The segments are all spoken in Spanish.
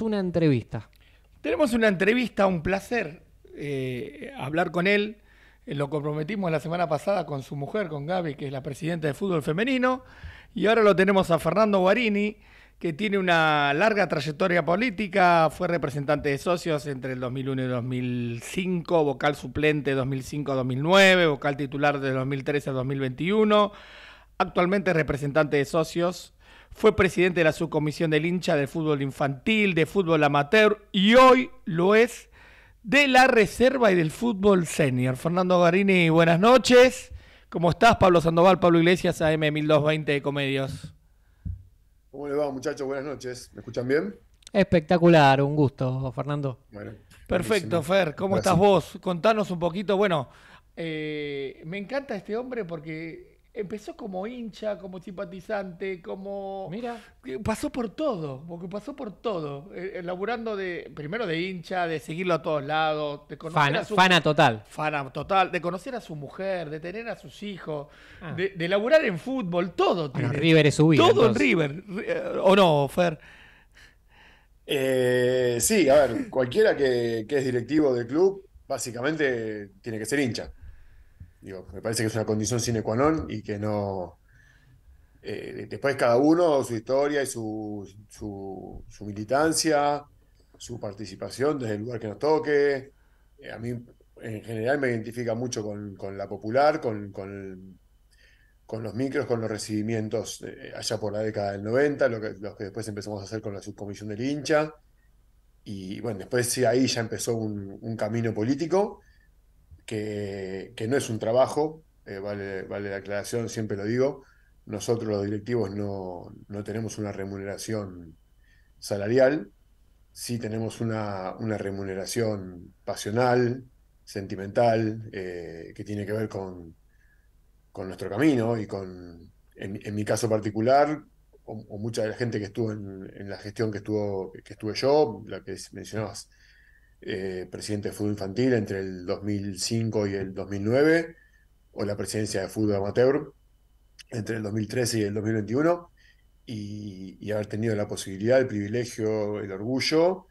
una entrevista. Tenemos una entrevista, un placer eh, hablar con él. Lo comprometimos la semana pasada con su mujer, con Gaby, que es la presidenta de fútbol femenino. Y ahora lo tenemos a Fernando Guarini, que tiene una larga trayectoria política, fue representante de socios entre el 2001 y 2005, vocal suplente 2005-2009, vocal titular de 2013 a 2021, actualmente representante de socios fue presidente de la subcomisión del hincha del fútbol infantil, de fútbol amateur y hoy lo es de la reserva y del fútbol senior. Fernando Garini, buenas noches. ¿Cómo estás, Pablo Sandoval, Pablo Iglesias, AM1220 de Comedios? ¿Cómo le va, muchachos? Buenas noches. ¿Me escuchan bien? Espectacular, un gusto, Fernando. Perfecto, Fer. ¿Cómo estás vos? Contanos un poquito. Bueno, eh, me encanta este hombre porque empezó como hincha, como simpatizante, como... Mira. Pasó por todo, porque pasó por todo. Eh, eh, laburando de, primero de hincha, de seguirlo a todos lados, de conocer fana, a su... Fana total. Fana total, de conocer a su mujer, de tener a sus hijos, ah. de, laburar en fútbol, todo. Bueno, River es su vida. Todo en River, eh, ¿o no, Fer? sí, a ver, cualquiera que es directivo del club, básicamente tiene que ser hincha me parece que es una condición sine qua non y que no. Eh, después cada uno, su historia y su, su, militancia, su participación desde el lugar que nos toque. Eh, a mí en general me identifica mucho con, con la popular, con, con, con, los micros, con los recibimientos eh, allá por la década del 90, lo que, los que después empezamos a hacer con la subcomisión del hincha. Y bueno, después sí, ahí ya empezó un camino político que, no es un trabajo, eh, vale, la aclaración, siempre lo digo, nosotros los directivos no, tenemos una remuneración salarial, sí tenemos una, remuneración pasional, sentimental, eh, que tiene que ver con, con nuestro camino y con, en, mi caso particular, o, mucha de la gente que estuvo en, en la gestión que, estuvo, que estuve yo, la que mencionabas eh, presidente de fútbol infantil entre el 2005 y el 2009, o la presidencia de fútbol amateur entre el 2013 y el 2021, y, haber tenido la posibilidad, el privilegio, el orgullo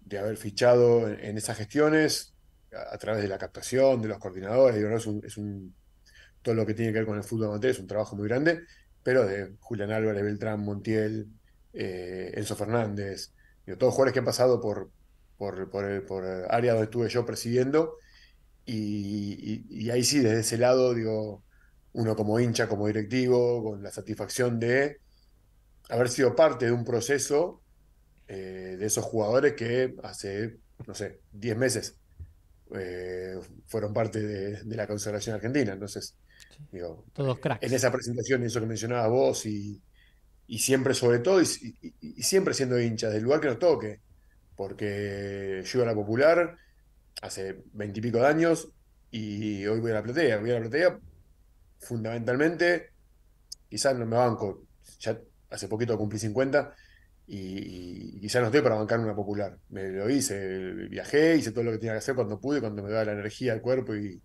de haber fichado en, esas gestiones a, través de la captación, de los coordinadores, y es, un, todo lo que tiene que ver con el fútbol amateur, es un trabajo muy grande, pero de Julián Álvarez, Beltrán, Montiel, eh, Enzo Fernández, todos todos jugadores que han pasado por, por, por, eh, por eh, área donde estuve yo presidiendo. Y, ahí sí, desde ese lado, digo, uno como hincha, como directivo, con la satisfacción de haber sido parte de un proceso eh, de esos jugadores que hace, no sé, 10 meses fueron parte de, la consagración argentina. Entonces, digo, en esa presentación, y eso que mencionabas vos, y, y siempre sobre todo, y, siempre siendo hincha del lugar que nos toque porque yo iba a la popular hace veintipico de años y hoy voy a la platea. Voy a la platea fundamentalmente, quizás no me banco, ya hace poquito cumplí 50 y, quizás no estoy para bancar una popular. Me lo hice, viajé, hice todo lo que tenía que hacer cuando pude, cuando me daba la energía al cuerpo y,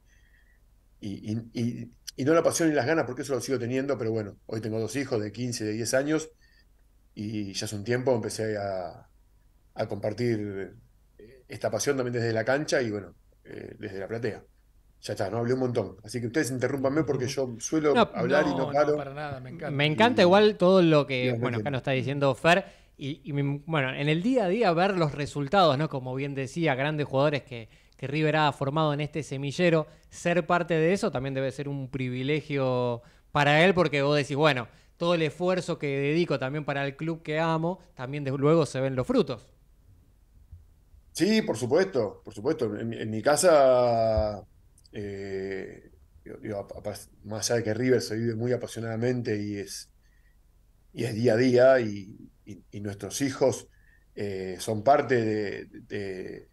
no la pasión ni las ganas, porque eso lo sigo teniendo, pero bueno, hoy tengo dos hijos de 15, de 10 años y ya hace un tiempo empecé a, a compartir eh, esta pasión también desde la cancha y bueno, eh, desde la platea. Ya está, no hablé un montón. Así que ustedes interrumpanme porque yo suelo hablar y no paro. me encanta. igual todo lo que, bueno, acá nos está diciendo Fer. Y, bueno, en el día a día ver los resultados, ¿no? Como bien decía, grandes jugadores que, que River ha formado en este semillero, ser parte de eso también debe ser un privilegio para él porque vos decís, bueno, todo el esfuerzo que dedico también para el club que amo, también desde luego se ven los frutos. Sí, por supuesto, por supuesto. En, mi casa, eh, más allá de que River se vive muy apasionadamente y es, y es día a día, y, nuestros hijos eh, son parte de,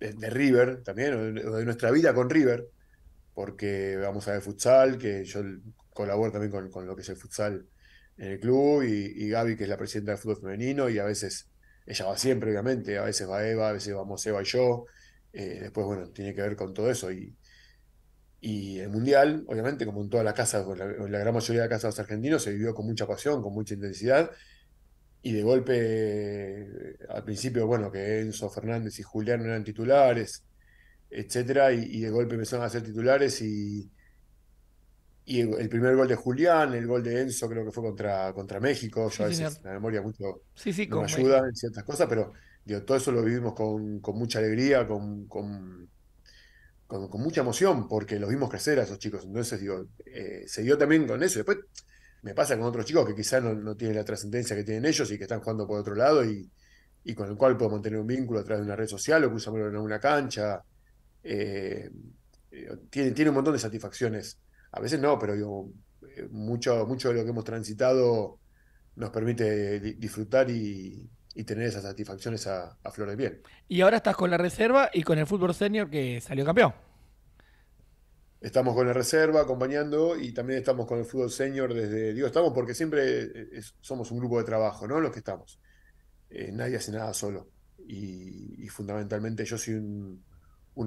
de, River también, o de, nuestra vida con River, porque vamos a ver futsal, que yo colaboro también con, lo que es el futsal en el club, y Gaby, que es la presidenta del fútbol femenino, y a veces ella va siempre, obviamente, a veces va Eva, a veces vamos Eva y yo. Eh, después, bueno, tiene que ver con todo eso. Y, el Mundial, obviamente, como en todas las casas, en la gran mayoría de las casas argentinos, se vivió con mucha pasión, con mucha intensidad. Y de golpe, al principio, bueno, que Enzo Fernández y Julián no eran titulares, etcétera, y, y de golpe empezaron a ser titulares y y el primer gol de Julián, el gol de Enzo, creo que fue contra, contra México. a la memoria mucho me ayuda en ciertas cosas, pero digo, todo eso lo vivimos con, mucha alegría, con, con, con, mucha emoción, porque los vimos crecer a esos chicos. Entonces, digo, eh, se dio también con eso. Después me pasa con otros chicos que quizás no, no, tienen la trascendencia que tienen ellos y que están jugando por otro lado y, con el cual puedo mantener un vínculo a través de una red social o cruzarlo en alguna cancha. Eh, eh, tiene, tiene un montón de satisfacciones a veces no, pero digo, eh, mucho, mucho de lo que hemos transitado nos permite eh, disfrutar y, tener esas satisfacciones a, flores flor Y ahora estás con la reserva y con el fútbol senior que salió campeón. Estamos con la reserva acompañando y también estamos con el fútbol senior desde, digo, estamos porque siempre eh, somos un grupo de trabajo, ¿no? Los que estamos. nadie hace nada solo. Y, fundamentalmente yo soy un,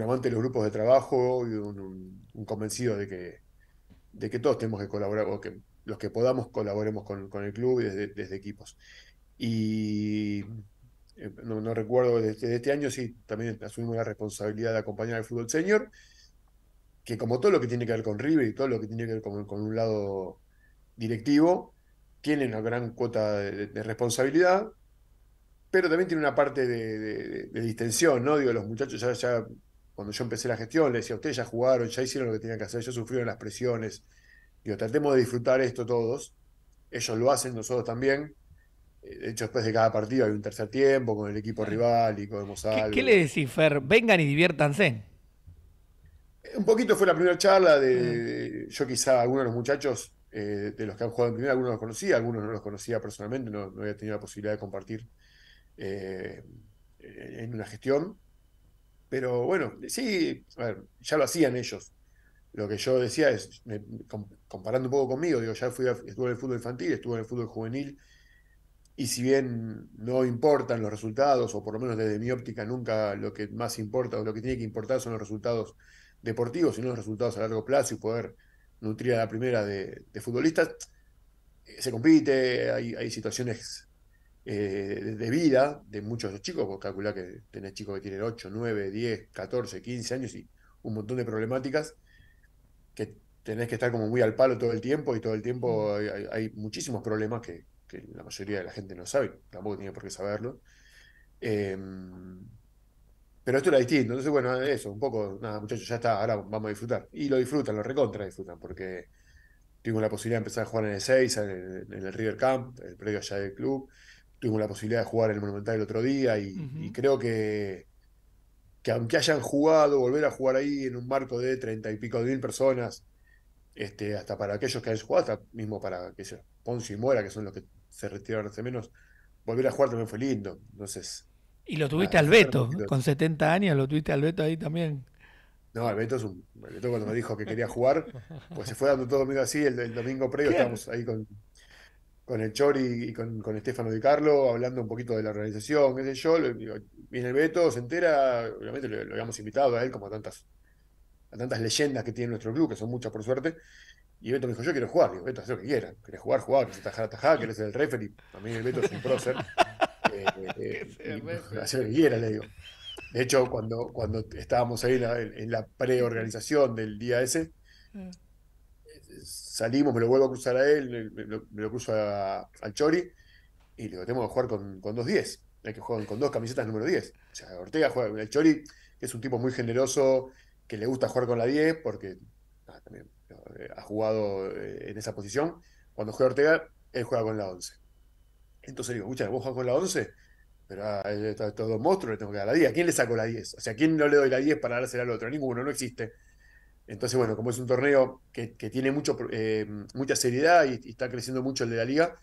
amante de los grupos de trabajo y un convencido de que de que todos tenemos que colaborar, o que los que podamos colaboremos con, con el club desde, desde equipos. Y eh, no, recuerdo, desde, este año sí, también asumimos la responsabilidad de acompañar al fútbol senior, que como todo lo que tiene que ver con River y todo lo que tiene que ver con, un lado directivo, tiene una gran cuota de, responsabilidad, pero también tiene una parte de, distensión, ¿no? Digo, los muchachos ya cuando yo empecé la gestión, le decía, ustedes ya jugaron, ya hicieron lo que tenían que hacer, ya sufrieron las presiones. Digo, tratemos de disfrutar esto todos. Ellos lo hacen, nosotros también. Eh, de hecho, después de cada partido hay un tercer tiempo con el equipo rival y podemos algo. ¿Qué, le decís, Fer? Vengan y diviértanse. Un poquito fue la primera charla de, mm. yo quizá algunos de los muchachos eh, de los que han jugado en primera, algunos los conocía, algunos no los conocía personalmente, no, había tenido la posibilidad de compartir eh, en una gestión. Pero bueno, sí, ya lo hacían ellos. Lo que yo decía es, comparando un poco conmigo, digo, ya fui estuve en el fútbol infantil, estuve en el fútbol juvenil, y si bien no importan los resultados, o por lo menos desde mi óptica nunca lo que más importa o lo que tiene que importar son los resultados deportivos, sino los resultados a largo plazo y poder nutrir a la primera de, futbolistas, eh, se compite, hay, hay situaciones eh, de vida de muchos chicos. Vos calculás que tenés chicos que tienen 8, 9, 10, 14, 15 años y un montón de problemáticas que tenés que estar como muy al palo todo el tiempo y todo el tiempo hay, muchísimos problemas que, la mayoría de la gente no sabe, tampoco tiene por qué saberlo. Em, pero esto era distinto, entonces bueno, eso, un poco, nada muchachos, ya está, ahora vamos a disfrutar. Y lo disfrutan, lo recontra disfrutan, porque tengo la posibilidad de empezar a jugar en el 6, en el, en River Camp, el predio allá del club, Tuvimos la posibilidad de jugar en el Monumental el otro día y, creo que, que aunque hayan jugado, volver a jugar ahí en un marco de treinta y pico de mil personas, este, hasta para aquellos que hayan jugado, hasta mismo para que Poncio y muera que son los que se retiraron hace menos, volver a jugar también fue lindo. Entonces. Y lo tuviste al Beto, con 70 años, lo tuviste al Beto ahí también. No, el Beto, es un, cuando me dijo que quería jugar, pues se fue dando todo domingo así, el, el domingo previo estábamos ahí con con el Chori y con, con Estefano Di Carlo, hablando un poquito de la organización, qué sé yo, viene el Beto, se entera, obviamente lo, habíamos invitado a él como a tantas, a tantas leyendas que tiene nuestro club, que son muchas por suerte, y Beto me dijo, yo quiero jugar, digo, Beto, haz lo que quieras, querés jugar, jugar, querés atajar, atajar, querés ser el referee, también el Beto es un prócer, eh, eh, eh lo que quieras, le digo. De hecho, cuando, cuando estábamos ahí en la, en la preorganización del día ese, mm salimos, me lo vuelvo a cruzar a él, me lo, cruzo al Chori, y le digo, tenemos que jugar con, con dos 10, hay que jugar con dos camisetas número 10. O sea, Ortega juega, con el Chori que es un tipo muy generoso, que le gusta jugar con la 10, porque también eh, ha jugado eh, en esa posición. Cuando juega Ortega, él juega con la 11. Entonces le digo, escucha, vos jugás con la 11, pero a ah, eh, estos dos monstruos le tengo que dar la 10. quién le saco la 10? O sea, ¿a quién no le doy la 10 para dársela al otro? ninguno, no existe. Entonces, bueno, como es un torneo que, tiene eh, mucha seriedad y, está creciendo mucho el de la liga,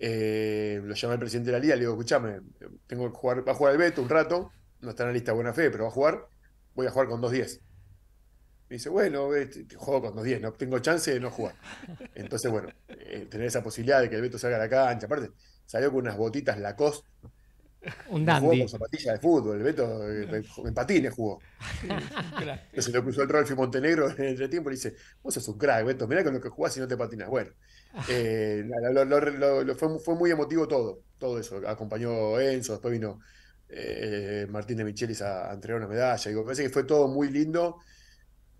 eh, lo llama el presidente de la liga, le digo, escúchame, tengo que jugar, va a jugar el Beto un rato, no está en la lista de buena fe, pero va a jugar, voy a jugar con 2-10. Me dice, bueno, juego con 2-10, no tengo chance de no jugar. Entonces, bueno, eh, tener esa posibilidad de que el Beto salga a la cancha, aparte, salió con unas botitas Lacoste un dandy. Jugó con zapatillas de fútbol, Beto eh, en patines jugó. Entonces lo cruzó el y Montenegro en el tiempo y le dice, vos sos un crack, Beto, mirá con lo que jugás y no te patinas. Bueno, eh, fue, muy emotivo todo, todo eso. Acompañó Enzo, después vino eh, Martín de Michelis a, entregar una medalla. Digo, parece que fue todo muy lindo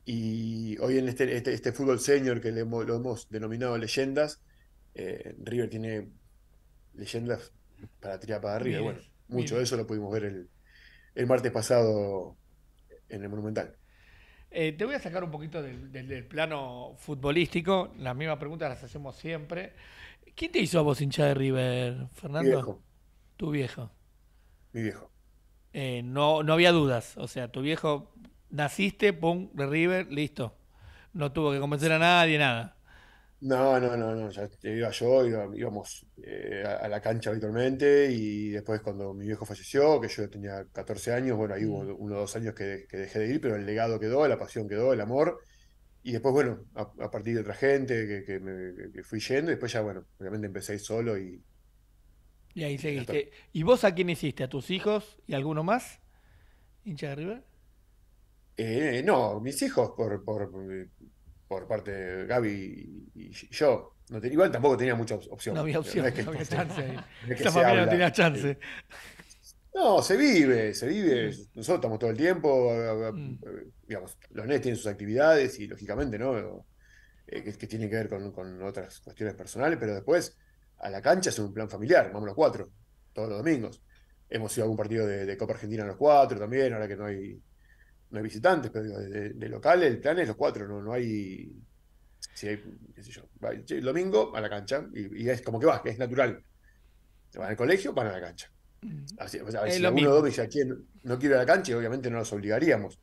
y hoy en este, este, este fútbol senior que lo hemos denominado leyendas, River tiene leyendas para tirar para arriba. bueno, mucho de eso lo pudimos ver el, martes pasado en el Monumental. Eh, te voy a sacar un poquito del, plano futbolístico. Las mismas preguntas las hacemos siempre. ¿Quién te hizo a vos hincha de River, Fernando? Tu viejo. Mi viejo. Eh, no, no había dudas. O sea, tu viejo naciste, pum, de River, listo. No tuvo que convencer a nadie, nada. No, no, no, no, ya iba yo, íbamos eh, a, la cancha habitualmente y después cuando mi viejo falleció, que yo tenía 14 años, bueno, ahí hubo mm. uno o dos años que, dejé de ir, pero el legado quedó, la pasión quedó, el amor. Y después, bueno, a, partir de otra gente que, que, me, fui yendo, y después ya, bueno, obviamente empecé solo y... Y ahí seguiste. ¿Y vos a quién hiciste? ¿A tus hijos y alguno más? ¿Hincha de River? Eh, no, mis hijos por, por eh, por parte de Gaby y, yo. No te, igual tampoco tenía mucha opción. No había opción, no, había chance no tenía chance. Eh, no, se vive, se vive. Nosotros estamos todo el tiempo, mm. digamos, los NES tienen sus actividades y lógicamente, ¿no? Eh, que, tiene tienen que ver con, otras cuestiones personales, pero después a la cancha es un plan familiar, vamos los cuatro, todos los domingos. Hemos ido a algún partido de, de Copa Argentina los cuatro también, ahora que no hay no hay visitantes, pero de, locales, local el plan es los cuatro, no, no hay. Si hay, qué sé yo, el domingo a la cancha y, es como que va, que es natural. Van al colegio, van a la cancha. Así, o si alguno de los dice, no, no quiero ir a la cancha, obviamente no los obligaríamos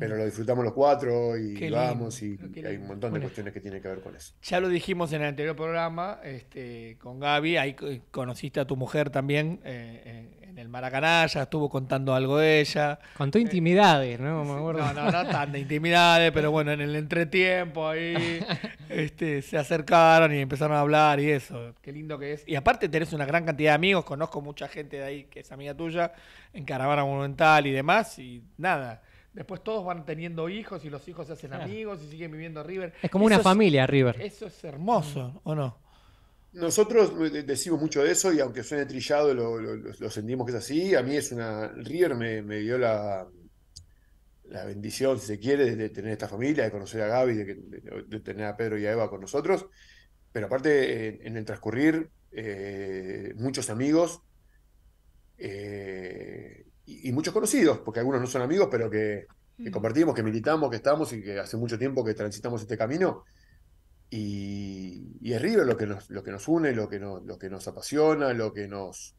pero lo disfrutamos los cuatro y vamos y, hay un montón de cuestiones que tienen que ver con eso. Ya lo dijimos en el anterior programa este, con Gaby, ahí conociste a tu mujer también eh, en el Maracaná, estuvo contando algo de ella. Contó eh, intimidades, ¿no? No, no, no tan de intimidades, pero bueno, en el entretiempo ahí este, se acercaron y empezaron a hablar y eso, qué lindo que es. Y aparte tenés una gran cantidad de amigos, conozco mucha gente de ahí que es amiga tuya, en Caravana Monumental y demás, y nada Después todos van teniendo hijos y los hijos se hacen amigos y siguen viviendo a River. Es como una familia, River. Eso es hermoso, mm. ¿o no? Nosotros eh, decimos mucho de eso y aunque suene trillado, lo, sentimos que es así. A mí es una. River me, dio la, la bendición, si se quiere, de, tener esta familia, de conocer a Gaby, de, tener a Pedro y a Eva con nosotros. Pero aparte, en, el transcurrir, eh, muchos amigos eh, y, muchos conocidos, porque algunos no son amigos, pero que, mm. compartimos, que militamos, que estamos y que hace mucho tiempo que transitamos este camino. Y, es River lo que nos, lo que nos une, lo que, lo que nos apasiona, lo que nos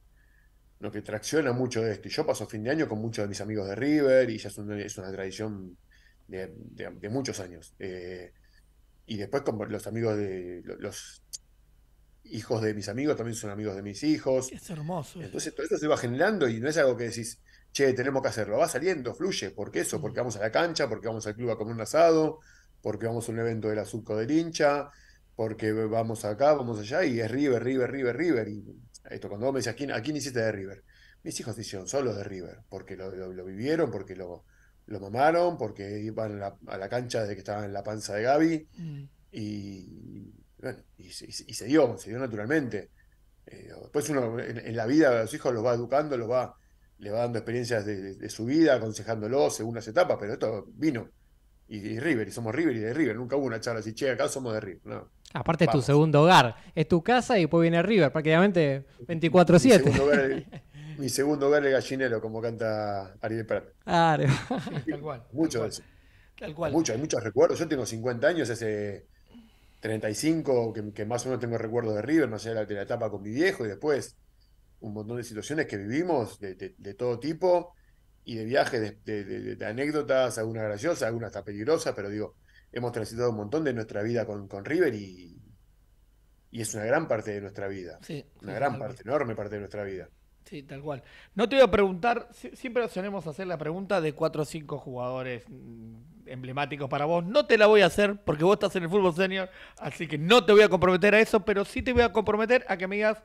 lo que tracciona mucho de esto. Y yo paso fin de año con muchos de mis amigos de River y ya es una, es una tradición de, muchos años. Eh, y después con los amigos de los hijos de mis amigos también son amigos de mis hijos. Es hermoso. Entonces todo esto se va generando y no es algo que decís, che, tenemos que hacerlo, va saliendo, fluye, ¿por qué eso, porque vamos a la cancha, porque vamos al club a comer un asado, porque vamos a un evento del la del hincha, porque vamos acá, vamos allá, y es River, River, River, River. Y esto, cuando vos me decís, ¿a quién, hiciste de River? Mis hijos hicieron solo de River, porque lo, vivieron, porque lo, lo, mamaron, porque iban a la, cancha desde que estaban en la panza de Gaby, mm. y, bueno, y, se dio, se dio naturalmente. Eh, después uno en, la vida de los hijos los va educando, los va le va dando experiencias de, su vida, aconsejándolo según las etapas, pero esto vino. Y, River, y somos River y de River. Nunca hubo una charla así, che, acá somos de River. Aparte es tu segundo hogar, es tu casa y después viene River, prácticamente 24-7. Mi, segundo hogar es gallinero, como canta Ariel Prat. Claro, tal cual. Muchos de eso. Tal cual. Hay muchos, hay muchos recuerdos. Yo tengo 50 años, hace 35, que, más o menos tengo recuerdos de River, no sé, la, la etapa con mi viejo y después un montón de situaciones que vivimos de, todo tipo y de viajes, de, anécdotas, algunas graciosas, algunas hasta peligrosas, pero digo, hemos transitado un montón de nuestra vida con, River y, y es una gran parte de nuestra vida. Sí, una gran parte, enorme parte de nuestra vida. Sí, tal cual. No te voy a preguntar, siempre solemos hacer la pregunta de cuatro o cinco jugadores mm, emblemáticos para vos. No te la voy a hacer porque vos estás en el fútbol senior, así que no te voy a comprometer a eso, pero sí te voy a comprometer a que me digas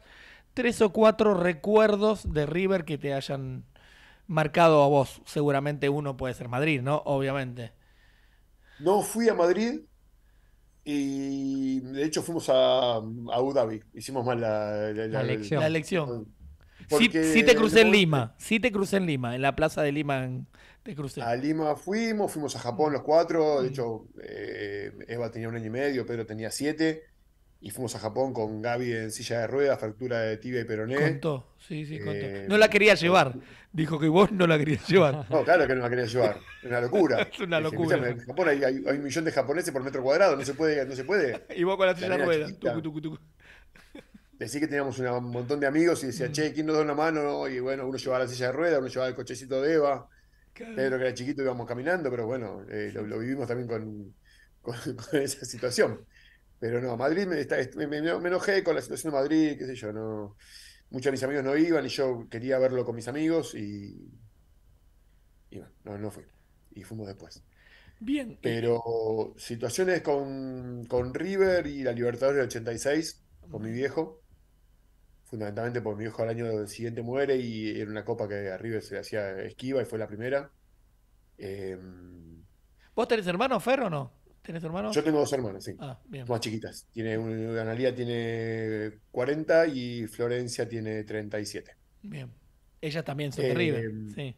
tres o cuatro recuerdos de River que te hayan marcado a vos. Seguramente uno puede ser Madrid, ¿no? Obviamente. No fui a Madrid y de hecho fuimos a, Abu Dhabi. Hicimos mal la, elección. Sí, te crucé en Lima, sí te crucé en Lima, en la plaza de Lima te crucé. A Lima fuimos, fuimos a Japón los cuatro, de hecho eh, Eva tenía un año y medio, Pedro tenía siete y fuimos a Japón con Gaby en silla de ruedas, fractura de tibia y peroné. Contó, sí, sí, eh, contó. no la quería llevar. Dijo que vos no la querías llevar. No, claro que no la querías llevar. Es una locura. es una locura. en Japón hay, un millón de japoneses por metro cuadrado, no se puede. No se puede. y vos con la silla de ruedas. Decía que teníamos un montón de amigos y decía, mm. che, ¿quién nos da una mano? Y bueno, uno llevaba la silla de ruedas, uno llevaba el cochecito de Eva. Pedro que era chiquito íbamos caminando, pero bueno, eh, lo, vivimos también con esa situación. Pero no, Madrid me, enojé con la situación de Madrid, qué sé yo, no. Muchos de mis amigos no iban y yo quería verlo con mis amigos y. y no, no fui. Y fuimos después. Bien. Pero situaciones con, River y la Libertadores del 86, con mi viejo. Fundamentalmente porque mi viejo al año siguiente muere y era una copa que a River se hacía esquiva y fue la primera. Em, ¿Vos tenés hermano Ferro o no? tienes hermanos? Yo tengo dos hermanas, sí. Ah, más chiquitas. Tiene, Analía tiene 40 y Florencia tiene 37. Bien. ella también son eh, em, Sí.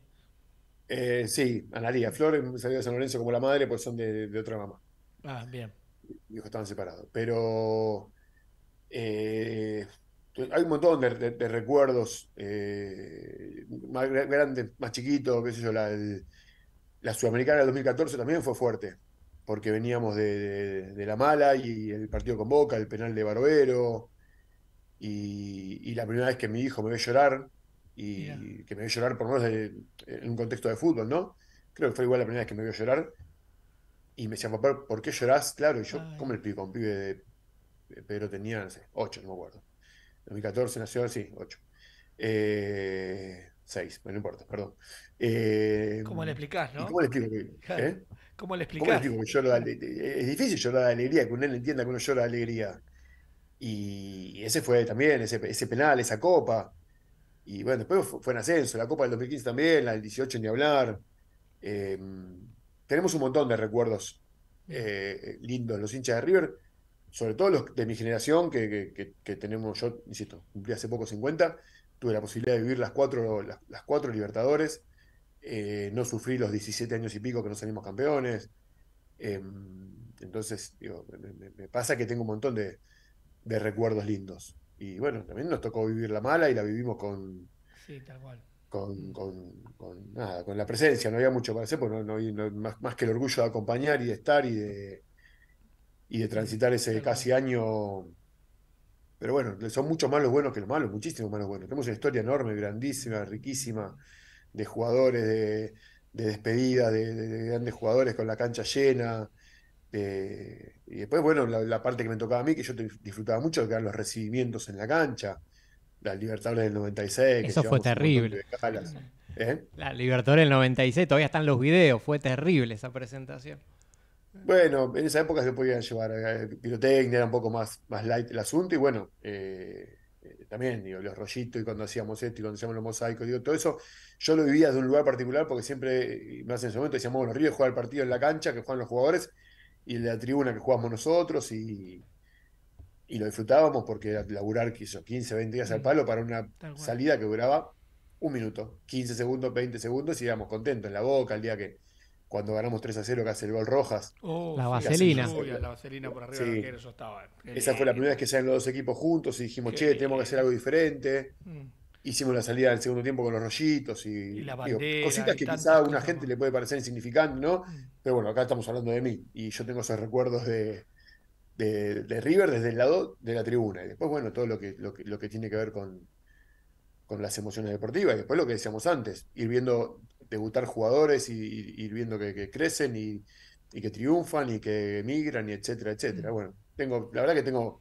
Eh, sí, Analia. Flor salió de San Lorenzo como la madre, pues son de, otra mamá. Ah, bien. estaban separados. Pero eh, hay un montón de, recuerdos eh, más grandes, más chiquitos, qué sé yo, la, la Sudamericana del 2014 también fue fuerte porque veníamos de, de, la mala y el partido con Boca, el penal de Barbero, y, la primera vez que mi hijo me ve llorar, y que me ve llorar por lo menos en un contexto de fútbol, ¿no? Creo que fue igual la primera vez que me vio llorar, y me decía, papá, ¿por qué llorás? Claro, y yo, ¿cómo le explico? Un pibe de, Pedro tenía, no sé, 8, no me acuerdo. 2014 nació, sí, 8. Eh, 6, no importa, perdón. Eh, ¿Cómo le explicás, no? ¿Cómo le ¿Eh? ¿Cómo le explicar. Eh, es difícil llorar de alegría, que un entienda que uno llora de alegría. Y ese fue también, ese, penal, esa copa. Y bueno, después fue, un ascenso, la copa del 2015 también, la del 18 ni hablar. Em, tenemos un montón de recuerdos mm. eh, lindos los hinchas de River, sobre todo los de mi generación, que, tenemos, yo, insisto, cumplí hace poco 50, tuve la posibilidad de vivir las cuatro, las cuatro Libertadores. Eh, no sufrí los 17 años y pico que no salimos campeones. Em, entonces, me, pasa que tengo un montón de, recuerdos lindos. Y bueno, también nos tocó vivir la mala y la vivimos con. Con, la presencia, no había mucho para hacer, más, que el orgullo de acompañar y de estar y de, y de transitar ese casi año. Pero bueno, son muchos más los buenos que los malos, muchísimos más los buenos. Tenemos una historia enorme, grandísima, riquísima de jugadores, de, despedida, de, grandes jugadores con la cancha llena. Eh, y después, bueno, la, parte que me tocaba a mí, que yo disfrutaba mucho, que eran los recibimientos en la cancha. La Libertadores del 96. Eso fue terrible. ¿eh? La Libertadores del 96, todavía están los videos, fue terrible esa presentación. Bueno, en esa época se podían llevar a eh, pirotecnia, era un poco más, más light el asunto, y bueno, eh, también, digo, los rollitos y cuando hacíamos esto y cuando hacíamos los mosaicos, digo, todo eso yo lo vivía de un lugar particular porque siempre, más en ese momento, decíamos, los ríos juega el partido en la cancha que juegan los jugadores y en la tribuna que jugamos nosotros y, y lo disfrutábamos porque laburar quiso 15, 20 días al palo para una salida que duraba un minuto, 15 segundos, 20 segundos y íbamos contentos en la boca el día que, cuando ganamos 3 a 0 que hace el gol Rojas. Oh, la vaselina. la vaselina por arriba arquero, estaba. Esa fue la primera vez que salen los dos equipos juntos y dijimos, che, tenemos que hacer algo diferente. Mm. Hicimos la salida del segundo tiempo con los rollitos y, cositas que quizá a una gente le puede parecer insignificante, ¿no? Mm. Pero bueno, acá estamos hablando de mí y yo tengo esos recuerdos de, River desde el lado de la tribuna. Y después, bueno, todo lo que, lo que, tiene que ver con, con las emociones deportivas. Y después lo que decíamos antes, ir viendo debutar jugadores y, ir viendo que, crecen y, que triunfan y que emigran y etcétera, etcétera. Mm. Bueno, tengo, la verdad que tengo,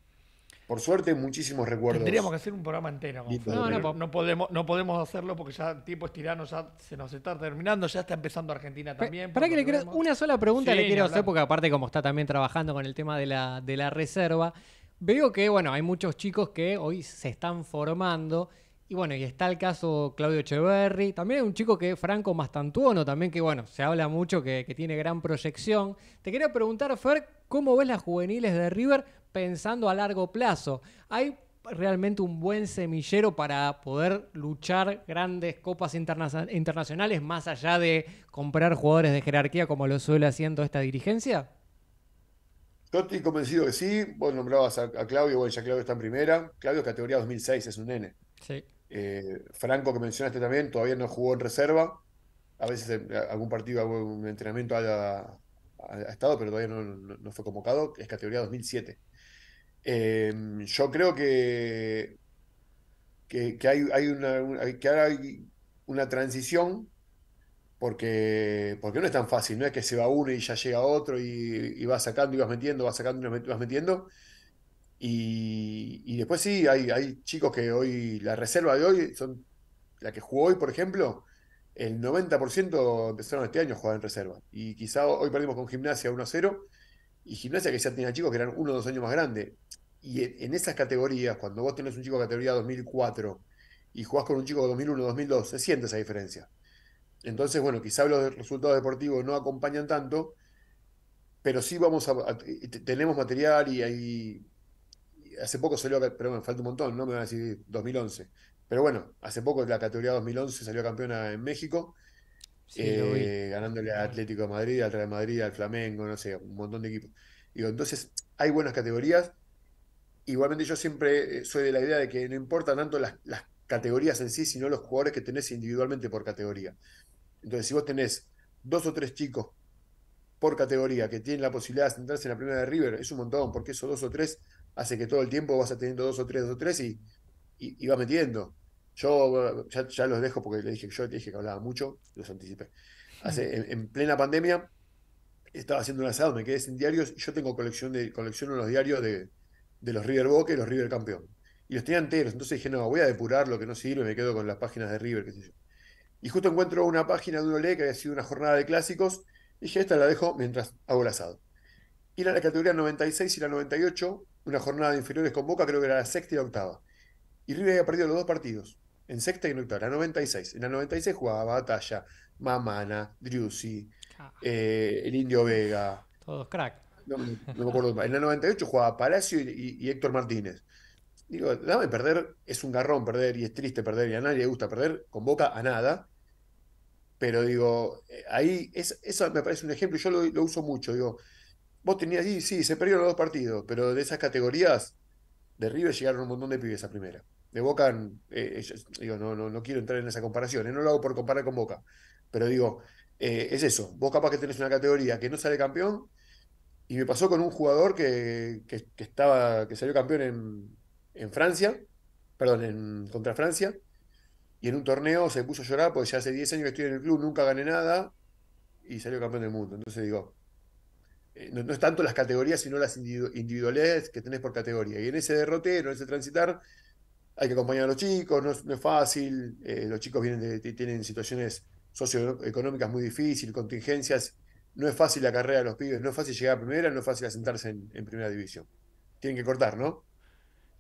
por suerte, muchísimos recuerdos. Tendríamos que hacer un programa entero. No, no, no, podemos, no podemos hacerlo porque ya el tiempo es tirano, ya se nos está terminando, ya está empezando Argentina también. Para que le una sola pregunta le quiero hacer, porque aparte como está también trabajando con el tema de la, de la reserva, veo que, bueno, hay muchos chicos que hoy se están formando y bueno, y está el caso Claudio Echeverry. También hay un chico que Franco Mastantuono, también que bueno, se habla mucho que, tiene gran proyección. Te quería preguntar, Fer, ¿cómo ves las juveniles de River pensando a largo plazo? ¿Hay realmente un buen semillero para poder luchar grandes copas internacionales más allá de comprar jugadores de jerarquía como lo suele haciendo esta dirigencia? Yo estoy convencido que sí. Vos nombrabas a, a Claudio, bueno, ya Claudio está en primera. Claudio categoría 2006, es un nene. Sí. Eh, Franco, que mencionaste también, todavía no jugó en reserva. A veces algún partido, algún entrenamiento haya, ha estado, pero todavía no, fue convocado. Es categoría 2007. Em, yo creo que, que, hay, una, que hay una transición porque, porque no es tan fácil. No es que se va uno y ya llega otro y, y vas sacando y vas metiendo, vas sacando y vas metiendo y, después sí, hay, hay, chicos que hoy, la reserva de hoy, son la que jugó hoy, por ejemplo, el 90% empezaron este año a jugar en reserva. Y quizá hoy perdimos con gimnasia 1-0 y gimnasia que ya tenía chicos que eran uno o dos años más grandes. Y en, esas categorías, cuando vos tenés un chico categoría 2004 y jugás con un chico de 2001, 2002, se siente esa diferencia. Entonces, bueno, quizá los resultados deportivos no acompañan tanto, pero sí vamos a tenemos material y hay hace poco salió, pero bueno, falta un montón, ¿no? Me van a decir 2011. Pero bueno, hace poco la categoría 2011 salió campeona en México, eh, ganándole a Atlético de Madrid, al Real Madrid, al Flamengo, no sé, un montón de equipos. entonces hay buenas categorías. Igualmente yo siempre eh, soy de la idea de que no importa tanto las, categorías en sí, sino los jugadores que tenés individualmente por categoría. Entonces, si vos tenés dos o tres chicos por categoría que tienen la posibilidad de sentarse en la primera de River, es un montón, porque esos dos o tres hace que todo el tiempo vas a teniendo dos o tres, dos o tres y, y, metiendo. Yo eh, ya, los dejo porque le dije, yo dije que hablaba mucho, los anticipé. Hace, en, plena pandemia estaba haciendo un asado, me quedé sin diarios yo tengo colección de colecciono los diarios de, los River Boca y los River Campeón. Y los tenía enteros, entonces dije, no, voy a depurar lo que no sirve, me quedo con las páginas de River, qué sé yo. Y justo encuentro una página de un Olé que había sido una jornada de clásicos, dije, esta la dejo mientras hago el asado. Y la categoría 96 y la 98 una jornada de inferiores con Boca, creo que era la sexta y la octava. Y River había perdido los dos partidos, en sexta y en octava, la 96. En la 96 jugaba Batalla, Mamana, Driussi, ah. eh, el Indio Vega. Todos crack. No, me acuerdo. en la 98 jugaba Palacio y, Héctor Martínez. Digo, dame perder, es un garrón perder y es triste perder y a nadie le gusta perder, convoca a nada. Pero digo, eh, ahí eso me parece un ejemplo, yo lo, lo uso mucho, digo, Vos tenías, sí, sí, se perdieron los dos partidos, pero de esas categorías, de River llegaron un montón de pibes a primera. De Boca, mm, eh, eh, digo, no, no, quiero entrar en esa comparación, eh, no lo hago por comparar con Boca, pero digo, es eso, vos capaz que tenés una categoría que no sale campeón, y me pasó con un jugador que, estaba, que salió campeón en, en Francia, perdón, en, contra Francia, y en un torneo se puso a llorar porque ya hace 10 años que estoy en el club, nunca gané nada, y salió campeón del mundo. Entonces digo, eh, no, es tanto las categorías, sino las individuales individualidades que tenés por categoría. Y en ese derrotero, en ese transitar, hay que acompañar a los chicos, no es, fácil, eh, los chicos vienen tienen situaciones socioeconómicas muy difíciles, contingencias, no es fácil la carrera de los pibes, no es fácil llegar a primera, no es fácil asentarse en primera división. Tienen que cortar, ¿no?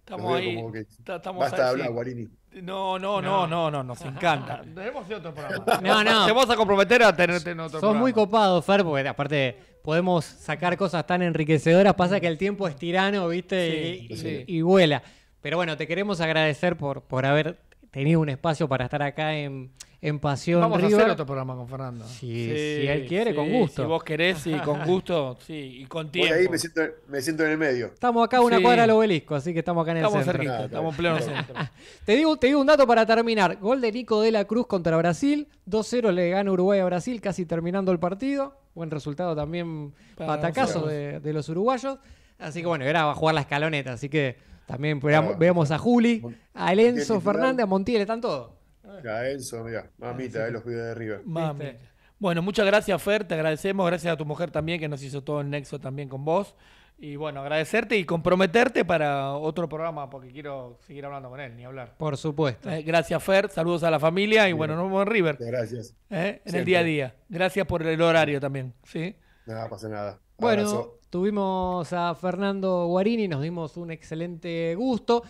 Estamos ahí. Guarini. No, no, no, no, no, nos encanta. Debemos otro programa. No, no. Te vas a comprometer a tenerte en otro programa muy copados, Fer, porque aparte podemos sacar cosas tan enriquecedoras. Pasa que el tiempo es tirano, ¿viste? y, vuela. Pero bueno, te queremos agradecer por, por haber tenido un espacio para estar acá en, en Pasión Vamos a hacer otro programa con Fernando. Si, él quiere, con gusto. Si vos querés, y con gusto, sí, y con tiempo. Por ahí me siento, me siento en el medio. Estamos acá una cuadra al obelisco, así que estamos acá en el centro. estamos en pleno centro. te, digo, te digo un dato para terminar. Gol de Nico de la Cruz contra Brasil. 2-0 le gana Uruguay a Brasil, casi terminando el partido. Buen resultado también, para patacazo de, los uruguayos. Así que bueno, era jugar la escaloneta, así que también ah, veamos, a Juli, a Enzo Fernández, a Montiel, están todos. A Enzo, mira, mamita, ahí eh, los pibes de River. Bueno, muchas gracias, Fer, te agradecemos. Gracias a tu mujer también, que nos hizo todo el nexo también con vos. Y bueno, agradecerte y comprometerte para otro programa, porque quiero seguir hablando con él, ni hablar. Por supuesto. Eh, gracias, Fer. Saludos a la familia y bueno, nos vemos en River. Gracias. Eh, en el día a día. Gracias por el horario también. ¿sí? Nada, pasa nada. Bueno, Abrazo. Tuvimos a Fernando Guarini, nos dimos un excelente gusto.